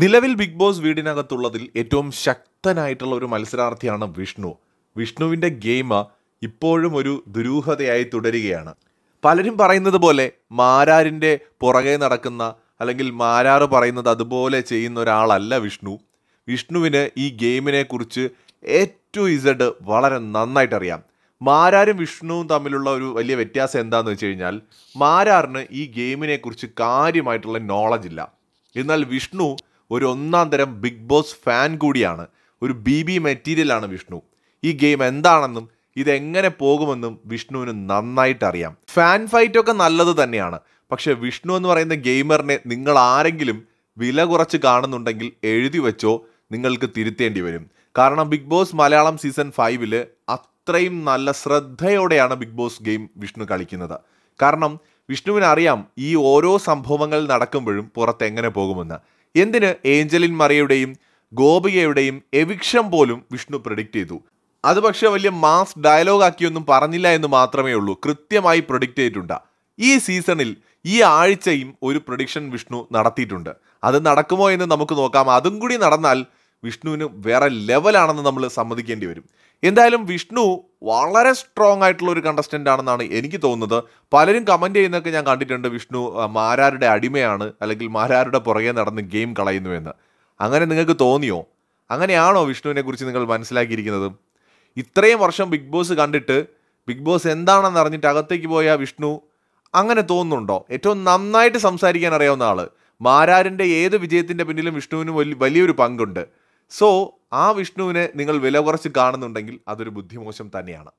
നിലവിൽ big boss വീടിനകത്തുള്ളതിൽ ഏറ്റവും ശക്തനായിട്ടുള്ള ഒരു മത്സരാർത്ഥിയാണ് വിഷ്ണു വിഷ്ണുവിൻ്റെ ഗെയിം ഇപ്പോഴും ഒരു ദുരൂഹതയായി തുടരുകയാണ് പലരും പറയുന്നത് പോലെ മാരാരിൻ്റെ പുറകെ നടക്കുന്ന അല്ലെങ്കിൽ മാരാറ് പറയുന്നത് അതുപോലെ ചെയ്യുന്ന ഒരാളല്ല വിഷ്ണു വിഷ്ണുവിന് ഈ ഗെയിമിനെ കുറിച്ച് എ ടു ഇസഡ് വളരെ നന്നായിട്ടറിയാം മാരാരും വിഷ്ണുവും തമ്മിലുള്ള ഒരു വലിയ വ്യത്യാസം എന്താണെന്ന് വെച്ച് കഴിഞ്ഞാൽ മാരാറിന് ഈ ഗെയിമിനെ കുറിച്ച് കാര്യമായിട്ടുള്ള നോളജ് ഇല്ല എന്നാൽ വിഷ്ണു ഒരു ഒന്നാം തരം ബിഗ് ബോസ് ഫാൻ കൂടിയാണ് ഒരു ബി ബി മെറ്റീരിയലാണ് വിഷ്ണു ഈ ഗെയിം എന്താണെന്നും ഇതെങ്ങനെ പോകുമെന്നും വിഷ്ണുവിന് നന്നായിട്ട് അറിയാം ഫാൻ ഫൈറ്റൊക്കെ നല്ലത് തന്നെയാണ് പക്ഷേ വിഷ്ണു എന്ന് പറയുന്ന ഗെയിമറിനെ നിങ്ങൾ ആരെങ്കിലും വില കുറച്ച് കാണുന്നുണ്ടെങ്കിൽ എഴുതി വെച്ചോ നിങ്ങൾക്ക് തിരുത്തേണ്ടി വരും കാരണം ബിഗ് ബോസ് മലയാളം സീസൺ ഫൈവിൽ അത്രയും നല്ല ശ്രദ്ധയോടെയാണ് ബിഗ് ബോസ് ഗെയിം വിഷ്ണു കളിക്കുന്നത് കാരണം വിഷ്ണുവിനറിയാം ഈ ഓരോ സംഭവങ്ങൾ നടക്കുമ്പോഴും പുറത്ത് എങ്ങനെ പോകുമെന്ന് എന്തിന് ഏഞ്ചലിൻ മറിയയുടെയും ഗോപികയുടെയും എവിക്ഷം പോലും വിഷ്ണു പ്രൊഡിക്റ്റ് ചെയ്തു അത് പക്ഷേ വലിയ മാസ് ഡയലോഗ് ആക്കിയൊന്നും പറഞ്ഞില്ല എന്ന് മാത്രമേ ഉള്ളൂ കൃത്യമായി പ്രൊഡിക്റ്റ് ചെയ്തിട്ടുണ്ട് ഈ സീസണിൽ ഈ ആഴ്ചയും ഒരു പ്രൊഡിക്ഷൻ വിഷ്ണു നടത്തിയിട്ടുണ്ട് അത് നടക്കുമോ എന്ന് നമുക്ക് നോക്കാം അതും കൂടി നടന്നാൽ വിഷ്ണുവിന് വേറെ ലെവലാണെന്ന് നമ്മൾ സമ്മതിക്കേണ്ടി വരും എന്തായാലും വിഷ്ണു വളരെ സ്ട്രോങ് ആയിട്ടുള്ള ഒരു കണ്ടസ്റ്റൻ്റ് ആണെന്നാണ് എനിക്ക് തോന്നുന്നത് പലരും കമൻറ്റ് ചെയ്യുന്നതൊക്കെ ഞാൻ കണ്ടിട്ടുണ്ട് വിഷ്ണു മാരാരുടെ അടിമയാണ് അല്ലെങ്കിൽ മാരാരുടെ പുറകെ നടന്ന് ഗെയിം കളയുന്നു എന്ന് അങ്ങനെ നിങ്ങൾക്ക് തോന്നിയോ അങ്ങനെയാണോ വിഷ്ണുവിനെക്കുറിച്ച് നിങ്ങൾ മനസ്സിലാക്കിയിരിക്കുന്നത് ഇത്രയും വർഷം ബിഗ് ബോസ് കണ്ടിട്ട് ബിഗ് ബോസ് എന്താണെന്ന് അറിഞ്ഞിട്ട് അകത്തേക്ക് പോയ വിഷ്ണു അങ്ങനെ തോന്നുന്നുണ്ടോ ഏറ്റവും നന്നായിട്ട് സംസാരിക്കാൻ അറിയാവുന്ന ആൾ മാരാരിൻ്റെ ഏത് വിജയത്തിൻ്റെ പിന്നിലും വിഷ്ണുവിന് വലിയൊരു പങ്കുണ്ട് സോ ആ വിഷ്ണുവിനെ നിങ്ങൾ വില കുറച്ച് കാണുന്നുണ്ടെങ്കിൽ അതൊരു ബുദ്ധിമോശം തന്നെയാണ്